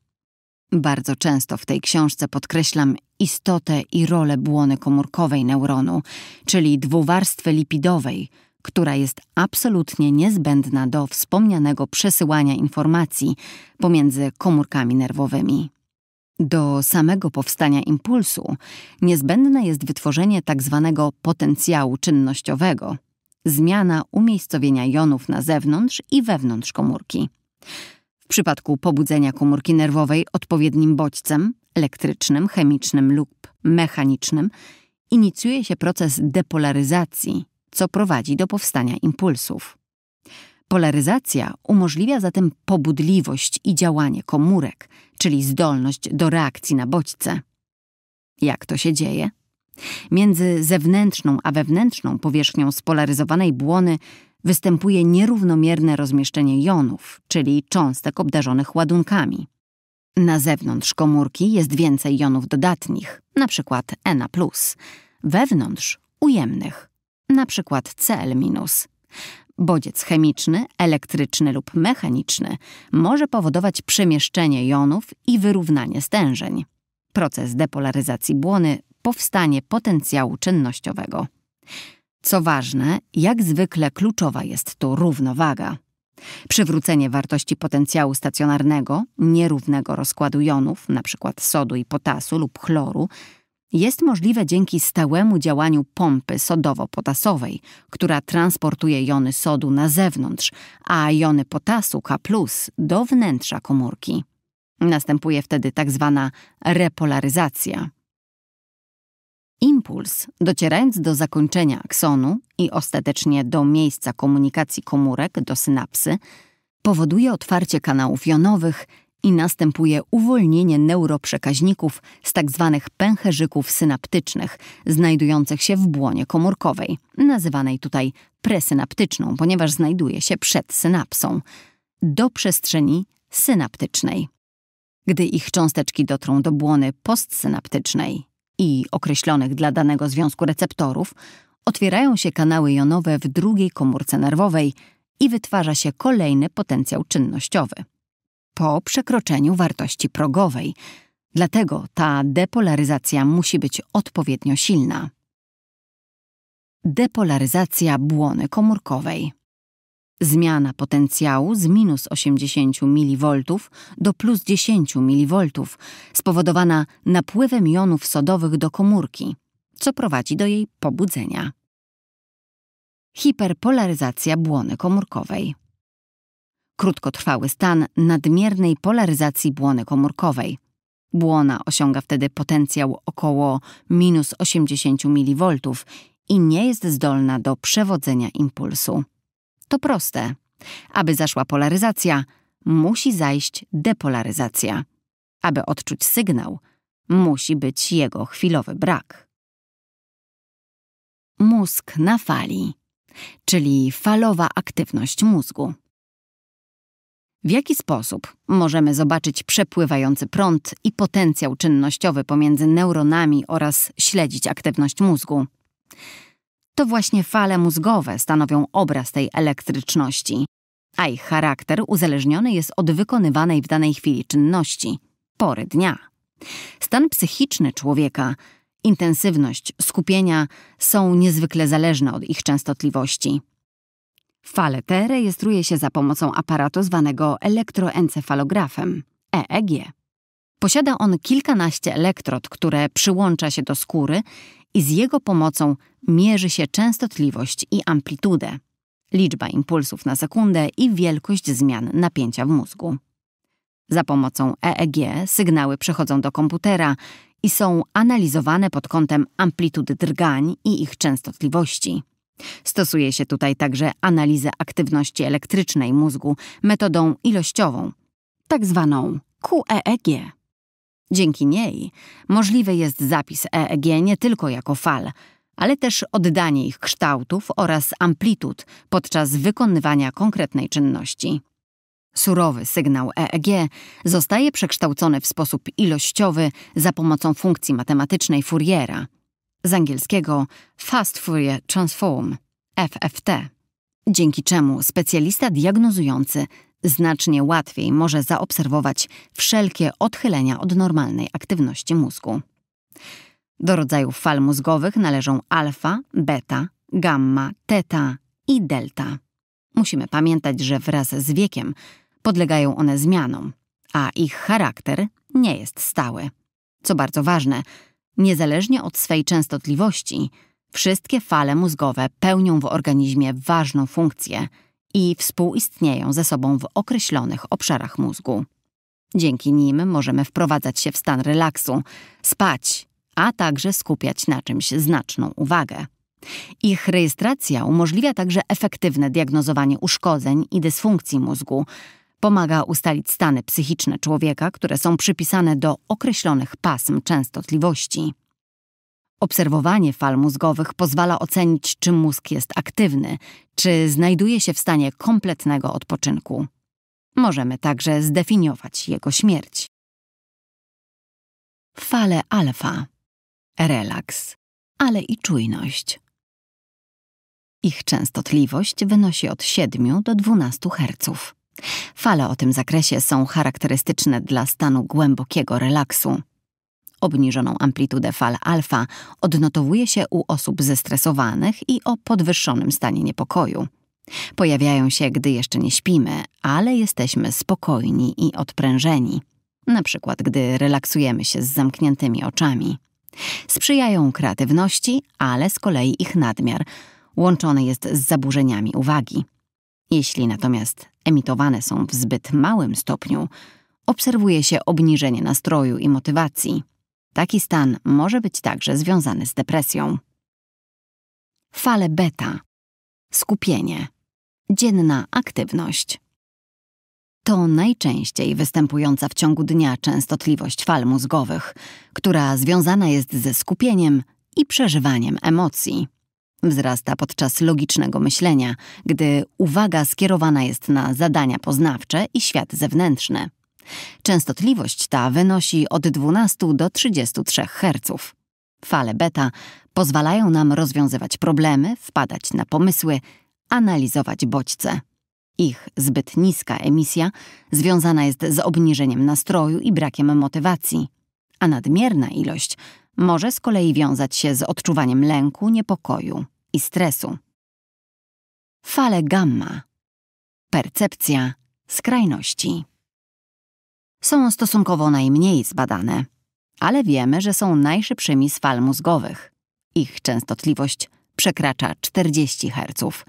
Bardzo często w tej książce podkreślam istotę i rolę błony komórkowej neuronu, czyli dwuwarstwy lipidowej, która jest absolutnie niezbędna do wspomnianego przesyłania informacji pomiędzy komórkami nerwowymi. Do samego powstania impulsu niezbędne jest wytworzenie tzw. Tak potencjału czynnościowego, zmiana umiejscowienia jonów na zewnątrz i wewnątrz komórki. W przypadku pobudzenia komórki nerwowej odpowiednim bodźcem elektrycznym, chemicznym lub mechanicznym inicjuje się proces depolaryzacji, co prowadzi do powstania impulsów. Polaryzacja umożliwia zatem pobudliwość i działanie komórek, czyli zdolność do reakcji na bodźce. Jak to się dzieje? Między zewnętrzną a wewnętrzną powierzchnią spolaryzowanej błony występuje nierównomierne rozmieszczenie jonów, czyli cząstek obdarzonych ładunkami. Na zewnątrz komórki jest więcej jonów dodatnich, np. Na+, wewnątrz ujemnych, np. Cl-. Bodziec chemiczny, elektryczny lub mechaniczny może powodować przemieszczenie jonów i wyrównanie stężeń. Proces depolaryzacji błony powstanie potencjału czynnościowego. Co ważne, jak zwykle kluczowa jest tu równowaga. Przywrócenie wartości potencjału stacjonarnego, nierównego rozkładu jonów, np. sodu i potasu lub chloru, jest możliwe dzięki stałemu działaniu pompy sodowo-potasowej, która transportuje jony sodu na zewnątrz, a jony potasu K do wnętrza komórki. Następuje wtedy tak zwana repolaryzacja. Impuls, docierając do zakończenia aksonu i ostatecznie do miejsca komunikacji komórek do synapsy, powoduje otwarcie kanałów jonowych i następuje uwolnienie neuroprzekaźników z tzw. Tak pęcherzyków synaptycznych, znajdujących się w błonie komórkowej, nazywanej tutaj presynaptyczną, ponieważ znajduje się przed synapsą, do przestrzeni synaptycznej. Gdy ich cząsteczki dotrą do błony postsynaptycznej i określonych dla danego związku receptorów, otwierają się kanały jonowe w drugiej komórce nerwowej i wytwarza się kolejny potencjał czynnościowy po przekroczeniu wartości progowej. Dlatego ta depolaryzacja musi być odpowiednio silna. Depolaryzacja błony komórkowej. Zmiana potencjału z minus 80 mV do plus 10 mV spowodowana napływem jonów sodowych do komórki, co prowadzi do jej pobudzenia. Hiperpolaryzacja błony komórkowej krótkotrwały stan nadmiernej polaryzacji błony komórkowej. Błona osiąga wtedy potencjał około minus 80 mV i nie jest zdolna do przewodzenia impulsu. To proste. Aby zaszła polaryzacja, musi zajść depolaryzacja. Aby odczuć sygnał, musi być jego chwilowy brak. Mózg na fali, czyli falowa aktywność mózgu. W jaki sposób możemy zobaczyć przepływający prąd i potencjał czynnościowy pomiędzy neuronami oraz śledzić aktywność mózgu? To właśnie fale mózgowe stanowią obraz tej elektryczności, a ich charakter uzależniony jest od wykonywanej w danej chwili czynności, pory dnia. Stan psychiczny człowieka, intensywność, skupienia są niezwykle zależne od ich częstotliwości. Fale te rejestruje się za pomocą aparatu zwanego elektroencefalografem EEG. Posiada on kilkanaście elektrod, które przyłącza się do skóry i z jego pomocą mierzy się częstotliwość i amplitudę, liczba impulsów na sekundę i wielkość zmian napięcia w mózgu. Za pomocą EEG sygnały przechodzą do komputera i są analizowane pod kątem amplitudy drgań i ich częstotliwości. Stosuje się tutaj także analizę aktywności elektrycznej mózgu metodą ilościową, tak zwaną QEEG. Dzięki niej możliwy jest zapis EEG nie tylko jako fal, ale też oddanie ich kształtów oraz amplitud podczas wykonywania konkretnej czynności. Surowy sygnał EEG zostaje przekształcony w sposób ilościowy za pomocą funkcji matematycznej Fouriera – z angielskiego Fast Fourier Transform, FFT, dzięki czemu specjalista diagnozujący znacznie łatwiej może zaobserwować wszelkie odchylenia od normalnej aktywności mózgu. Do rodzajów fal mózgowych należą alfa, beta, gamma, teta i delta. Musimy pamiętać, że wraz z wiekiem podlegają one zmianom, a ich charakter nie jest stały. Co bardzo ważne, Niezależnie od swej częstotliwości, wszystkie fale mózgowe pełnią w organizmie ważną funkcję i współistnieją ze sobą w określonych obszarach mózgu. Dzięki nim możemy wprowadzać się w stan relaksu, spać, a także skupiać na czymś znaczną uwagę. Ich rejestracja umożliwia także efektywne diagnozowanie uszkodzeń i dysfunkcji mózgu, Pomaga ustalić stany psychiczne człowieka, które są przypisane do określonych pasm częstotliwości. Obserwowanie fal mózgowych pozwala ocenić, czy mózg jest aktywny, czy znajduje się w stanie kompletnego odpoczynku. Możemy także zdefiniować jego śmierć. Fale alfa relaks, ale i czujność. Ich częstotliwość wynosi od 7 do 12 Hz. Fale o tym zakresie są charakterystyczne dla stanu głębokiego relaksu. Obniżoną amplitudę fal alfa odnotowuje się u osób zestresowanych i o podwyższonym stanie niepokoju. Pojawiają się, gdy jeszcze nie śpimy, ale jesteśmy spokojni i odprężeni, na przykład gdy relaksujemy się z zamkniętymi oczami. Sprzyjają kreatywności, ale z kolei ich nadmiar łączony jest z zaburzeniami uwagi. Jeśli natomiast emitowane są w zbyt małym stopniu, obserwuje się obniżenie nastroju i motywacji. Taki stan może być także związany z depresją. Fale beta skupienie, dzienna aktywność. To najczęściej występująca w ciągu dnia częstotliwość fal mózgowych, która związana jest ze skupieniem i przeżywaniem emocji. Wzrasta podczas logicznego myślenia, gdy uwaga skierowana jest na zadania poznawcze i świat zewnętrzny. Częstotliwość ta wynosi od 12 do 33 Hz. Fale beta pozwalają nam rozwiązywać problemy, wpadać na pomysły, analizować bodźce. Ich zbyt niska emisja związana jest z obniżeniem nastroju i brakiem motywacji, a nadmierna ilość może z kolei wiązać się z odczuwaniem lęku, niepokoju i stresu. Fale gamma percepcja skrajności są stosunkowo najmniej zbadane, ale wiemy, że są najszybszymi z fal mózgowych. Ich częstotliwość przekracza 40 Hz.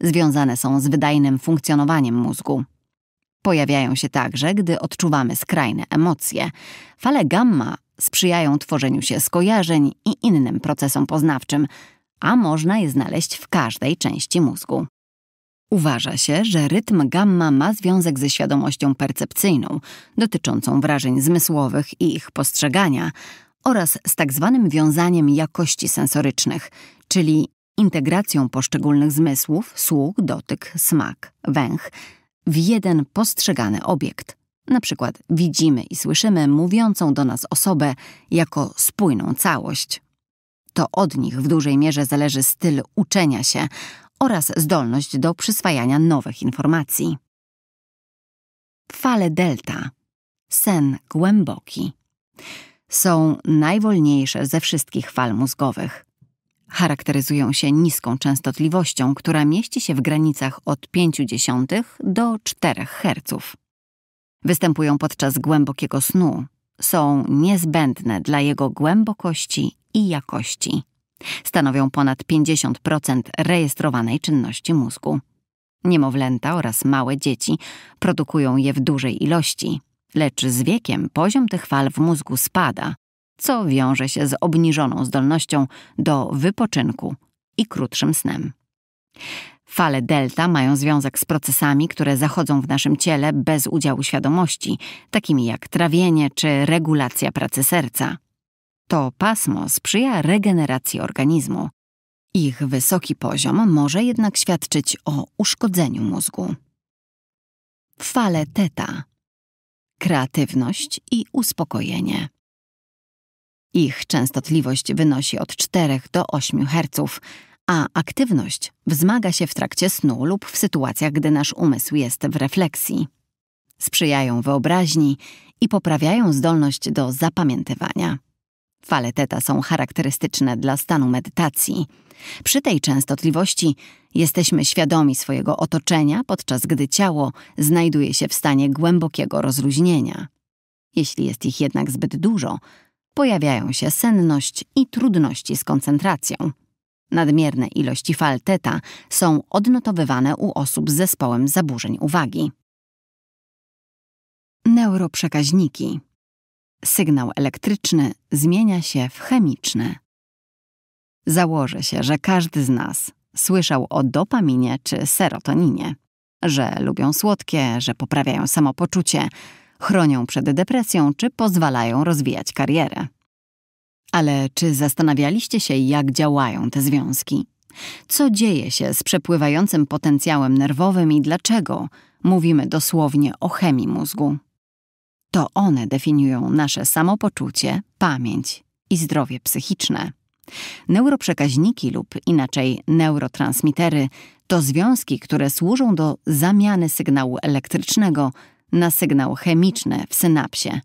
Związane są z wydajnym funkcjonowaniem mózgu. Pojawiają się także, gdy odczuwamy skrajne emocje. Fale gamma sprzyjają tworzeniu się skojarzeń i innym procesom poznawczym, a można je znaleźć w każdej części mózgu. Uważa się, że rytm gamma ma związek ze świadomością percepcyjną, dotyczącą wrażeń zmysłowych i ich postrzegania, oraz z tak zwanym wiązaniem jakości sensorycznych, czyli integracją poszczególnych zmysłów, słuch, dotyk, smak, węch w jeden postrzegany obiekt. Na przykład widzimy i słyszymy mówiącą do nas osobę jako spójną całość. To od nich w dużej mierze zależy styl uczenia się oraz zdolność do przyswajania nowych informacji. Fale delta sen głęboki są najwolniejsze ze wszystkich fal mózgowych. Charakteryzują się niską częstotliwością, która mieści się w granicach od 0,5 do 4 Hz. Występują podczas głębokiego snu. Są niezbędne dla jego głębokości i jakości. Stanowią ponad 50% rejestrowanej czynności mózgu. Niemowlęta oraz małe dzieci produkują je w dużej ilości, lecz z wiekiem poziom tych fal w mózgu spada, co wiąże się z obniżoną zdolnością do wypoczynku i krótszym snem. Fale delta mają związek z procesami, które zachodzą w naszym ciele bez udziału świadomości, takimi jak trawienie czy regulacja pracy serca. To pasmo sprzyja regeneracji organizmu. Ich wysoki poziom może jednak świadczyć o uszkodzeniu mózgu. Fale teta kreatywność i uspokojenie. Ich częstotliwość wynosi od 4 do 8 Hz a aktywność wzmaga się w trakcie snu lub w sytuacjach, gdy nasz umysł jest w refleksji. Sprzyjają wyobraźni i poprawiają zdolność do zapamiętywania. Fale teta są charakterystyczne dla stanu medytacji. Przy tej częstotliwości jesteśmy świadomi swojego otoczenia, podczas gdy ciało znajduje się w stanie głębokiego rozluźnienia. Jeśli jest ich jednak zbyt dużo, pojawiają się senność i trudności z koncentracją. Nadmierne ilości fal teta są odnotowywane u osób z zespołem zaburzeń uwagi. Neuroprzekaźniki. Sygnał elektryczny zmienia się w chemiczny. Założę się, że każdy z nas słyszał o dopaminie czy serotoninie, że lubią słodkie, że poprawiają samopoczucie, chronią przed depresją czy pozwalają rozwijać karierę. Ale czy zastanawialiście się, jak działają te związki? Co dzieje się z przepływającym potencjałem nerwowym i dlaczego mówimy dosłownie o chemii mózgu? To one definiują nasze samopoczucie, pamięć i zdrowie psychiczne. Neuroprzekaźniki lub inaczej neurotransmitery to związki, które służą do zamiany sygnału elektrycznego na sygnał chemiczny w synapsie,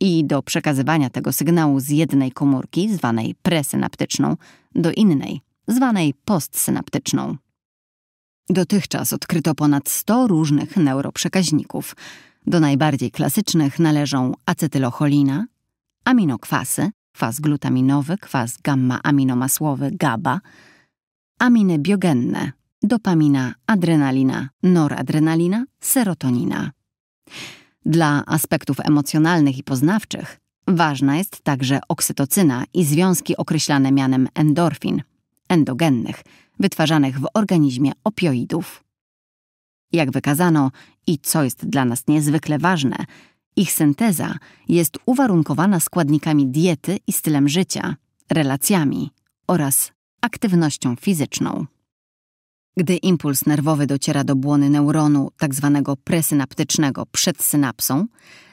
i do przekazywania tego sygnału z jednej komórki, zwanej presynaptyczną, do innej, zwanej postsynaptyczną. Dotychczas odkryto ponad 100 różnych neuroprzekaźników. Do najbardziej klasycznych należą acetylocholina, aminokwasy, kwas glutaminowy, kwas gamma-aminomasłowy, GABA, aminy biogenne, dopamina, adrenalina, noradrenalina, serotonina. Dla aspektów emocjonalnych i poznawczych ważna jest także oksytocyna i związki określane mianem endorfin, endogennych, wytwarzanych w organizmie opioidów. Jak wykazano i co jest dla nas niezwykle ważne, ich synteza jest uwarunkowana składnikami diety i stylem życia, relacjami oraz aktywnością fizyczną. Gdy impuls nerwowy dociera do błony neuronu tzw. Tak presynaptycznego przed synapsą,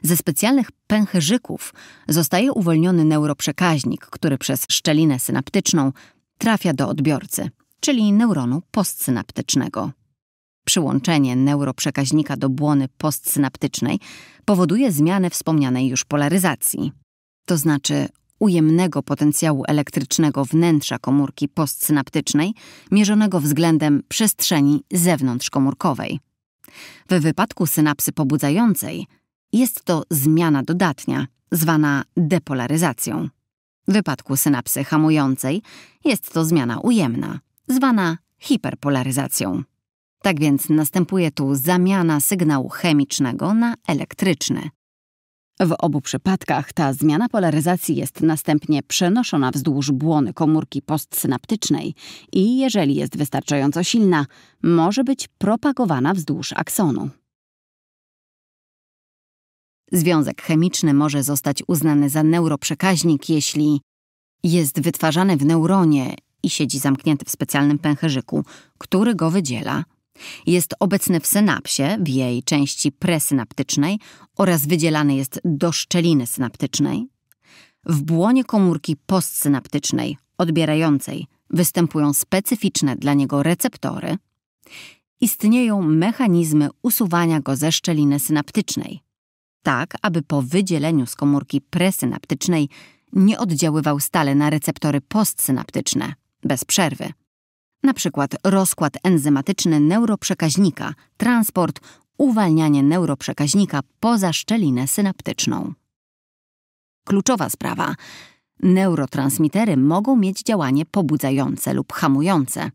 ze specjalnych pęcherzyków zostaje uwolniony neuroprzekaźnik, który przez szczelinę synaptyczną trafia do odbiorcy, czyli neuronu postsynaptycznego. Przyłączenie neuroprzekaźnika do błony postsynaptycznej powoduje zmianę wspomnianej już polaryzacji. To znaczy ujemnego potencjału elektrycznego wnętrza komórki postsynaptycznej, mierzonego względem przestrzeni zewnątrzkomórkowej. W wypadku synapsy pobudzającej jest to zmiana dodatnia, zwana depolaryzacją. W wypadku synapsy hamującej jest to zmiana ujemna, zwana hiperpolaryzacją. Tak więc następuje tu zamiana sygnału chemicznego na elektryczny. W obu przypadkach ta zmiana polaryzacji jest następnie przenoszona wzdłuż błony komórki postsynaptycznej i jeżeli jest wystarczająco silna, może być propagowana wzdłuż aksonu. Związek chemiczny może zostać uznany za neuroprzekaźnik, jeśli jest wytwarzany w neuronie i siedzi zamknięty w specjalnym pęcherzyku, który go wydziela, jest obecny w synapsie, w jej części presynaptycznej oraz wydzielany jest do szczeliny synaptycznej. W błonie komórki postsynaptycznej, odbierającej, występują specyficzne dla niego receptory. Istnieją mechanizmy usuwania go ze szczeliny synaptycznej, tak aby po wydzieleniu z komórki presynaptycznej nie oddziaływał stale na receptory postsynaptyczne, bez przerwy na przykład rozkład enzymatyczny neuroprzekaźnika, transport, uwalnianie neuroprzekaźnika poza szczelinę synaptyczną. Kluczowa sprawa. Neurotransmitery mogą mieć działanie pobudzające lub hamujące.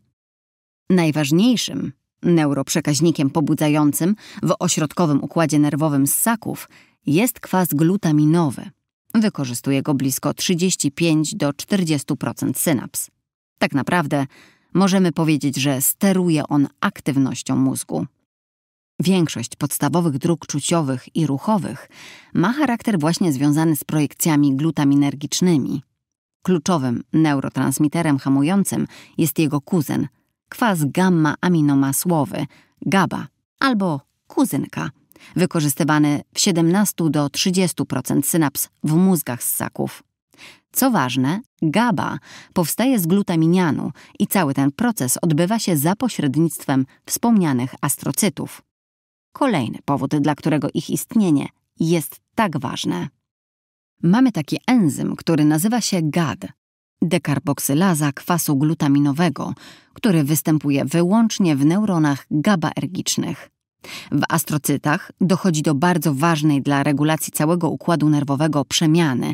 Najważniejszym neuroprzekaźnikiem pobudzającym w ośrodkowym układzie nerwowym ssaków jest kwas glutaminowy. Wykorzystuje go blisko 35 do 40% synaps. Tak naprawdę możemy powiedzieć, że steruje on aktywnością mózgu. Większość podstawowych dróg czuciowych i ruchowych ma charakter właśnie związany z projekcjami glutaminergicznymi. Kluczowym neurotransmiterem hamującym jest jego kuzyn, kwas gamma-aminomasłowy, GABA albo kuzynka, wykorzystywany w 17 30% synaps w mózgach ssaków. Co ważne, GABA powstaje z glutaminianu i cały ten proces odbywa się za pośrednictwem wspomnianych astrocytów. Kolejny powód, dla którego ich istnienie jest tak ważne. Mamy taki enzym, który nazywa się GAD dekarboksylaza kwasu glutaminowego, który występuje wyłącznie w neuronach GABAergicznych. W astrocytach dochodzi do bardzo ważnej dla regulacji całego układu nerwowego przemiany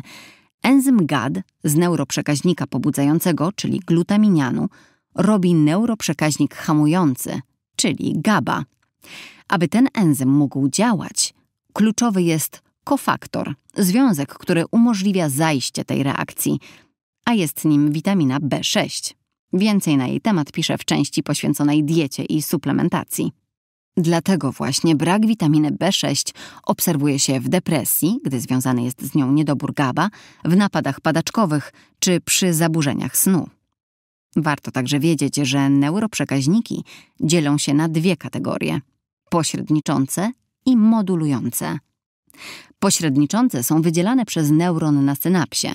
Enzym GAD z neuroprzekaźnika pobudzającego, czyli glutaminianu, robi neuroprzekaźnik hamujący, czyli GABA. Aby ten enzym mógł działać, kluczowy jest kofaktor, związek, który umożliwia zajście tej reakcji, a jest nim witamina B6. Więcej na jej temat piszę w części poświęconej diecie i suplementacji. Dlatego właśnie brak witaminy B6 obserwuje się w depresji, gdy związany jest z nią niedobór GABA, w napadach padaczkowych czy przy zaburzeniach snu. Warto także wiedzieć, że neuroprzekaźniki dzielą się na dwie kategorie: pośredniczące i modulujące. Pośredniczące są wydzielane przez neuron na synapsie.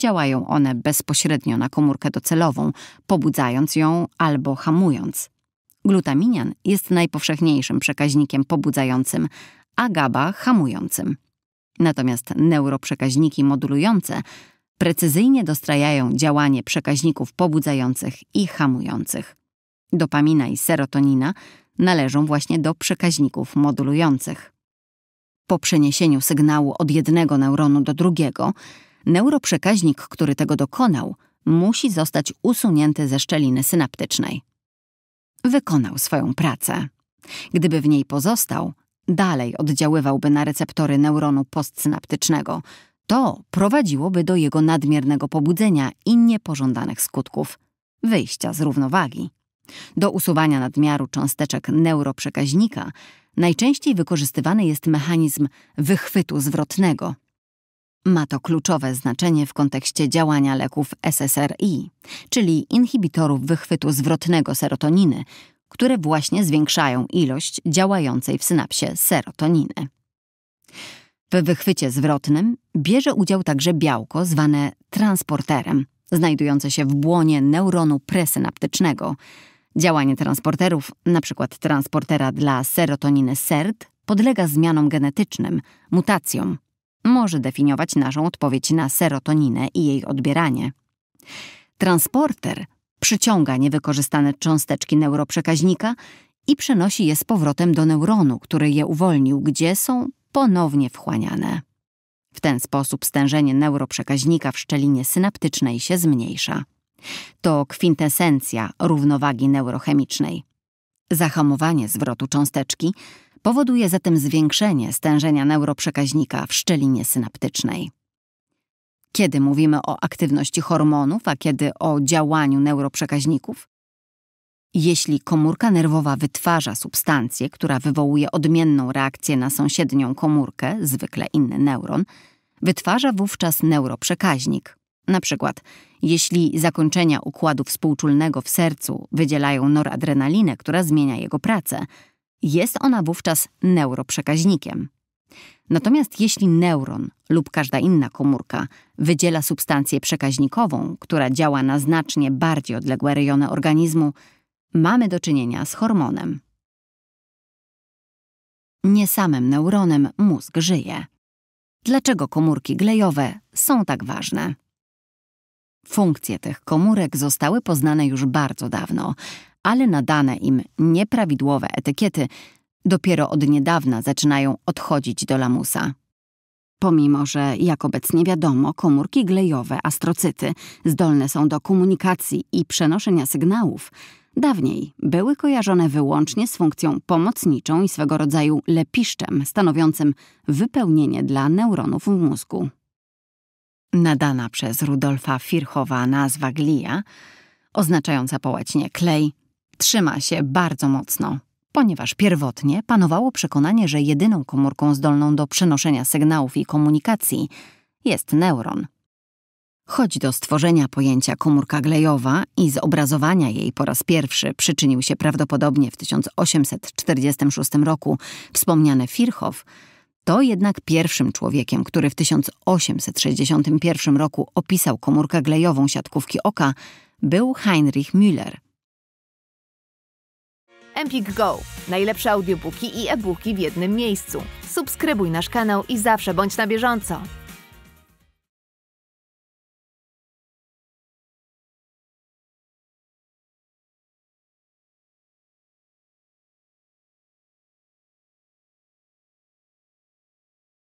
Działają one bezpośrednio na komórkę docelową, pobudzając ją albo hamując. Glutaminian jest najpowszechniejszym przekaźnikiem pobudzającym, a GABA hamującym. Natomiast neuroprzekaźniki modulujące precyzyjnie dostrajają działanie przekaźników pobudzających i hamujących. Dopamina i serotonina należą właśnie do przekaźników modulujących. Po przeniesieniu sygnału od jednego neuronu do drugiego, neuroprzekaźnik, który tego dokonał, musi zostać usunięty ze szczeliny synaptycznej wykonał swoją pracę. Gdyby w niej pozostał, dalej oddziaływałby na receptory neuronu postsynaptycznego. To prowadziłoby do jego nadmiernego pobudzenia i niepożądanych skutków wyjścia z równowagi. Do usuwania nadmiaru cząsteczek neuroprzekaźnika najczęściej wykorzystywany jest mechanizm wychwytu zwrotnego, ma to kluczowe znaczenie w kontekście działania leków SSRI, czyli inhibitorów wychwytu zwrotnego serotoniny, które właśnie zwiększają ilość działającej w synapsie serotoniny. W wychwycie zwrotnym bierze udział także białko zwane transporterem, znajdujące się w błonie neuronu presynaptycznego. Działanie transporterów, np. transportera dla serotoniny SERD, podlega zmianom genetycznym, mutacjom, może definiować naszą odpowiedź na serotoninę i jej odbieranie. Transporter przyciąga niewykorzystane cząsteczki neuroprzekaźnika i przenosi je z powrotem do neuronu, który je uwolnił, gdzie są ponownie wchłaniane. W ten sposób stężenie neuroprzekaźnika w szczelinie synaptycznej się zmniejsza. To kwintesencja równowagi neurochemicznej. Zahamowanie zwrotu cząsteczki Powoduje zatem zwiększenie stężenia neuroprzekaźnika w szczelinie synaptycznej. Kiedy mówimy o aktywności hormonów, a kiedy o działaniu neuroprzekaźników? Jeśli komórka nerwowa wytwarza substancję, która wywołuje odmienną reakcję na sąsiednią komórkę, zwykle inny neuron, wytwarza wówczas neuroprzekaźnik. Na przykład, jeśli zakończenia układu współczulnego w sercu wydzielają noradrenalinę, która zmienia jego pracę – jest ona wówczas neuroprzekaźnikiem. Natomiast jeśli neuron lub każda inna komórka wydziela substancję przekaźnikową, która działa na znacznie bardziej odległe rejony organizmu, mamy do czynienia z hormonem. Nie samym neuronem mózg żyje. Dlaczego komórki glejowe są tak ważne? Funkcje tych komórek zostały poznane już bardzo dawno, ale nadane im nieprawidłowe etykiety dopiero od niedawna zaczynają odchodzić do lamusa. Pomimo, że jak obecnie wiadomo, komórki glejowe, astrocyty, zdolne są do komunikacji i przenoszenia sygnałów, dawniej były kojarzone wyłącznie z funkcją pomocniczą i swego rodzaju lepiszczem stanowiącym wypełnienie dla neuronów w mózgu. Nadana przez Rudolfa Firchowa nazwa glia, oznaczająca połacznie klej, Trzyma się bardzo mocno, ponieważ pierwotnie panowało przekonanie, że jedyną komórką zdolną do przenoszenia sygnałów i komunikacji jest neuron. Choć do stworzenia pojęcia komórka glejowa i zobrazowania jej po raz pierwszy przyczynił się prawdopodobnie w 1846 roku wspomniany Firchow, to jednak pierwszym człowiekiem, który w 1861 roku opisał komórkę glejową siatkówki oka, był Heinrich Müller. Empik Go. Najlepsze audiobooki i e-booki w jednym miejscu. Subskrybuj nasz kanał i zawsze bądź na bieżąco.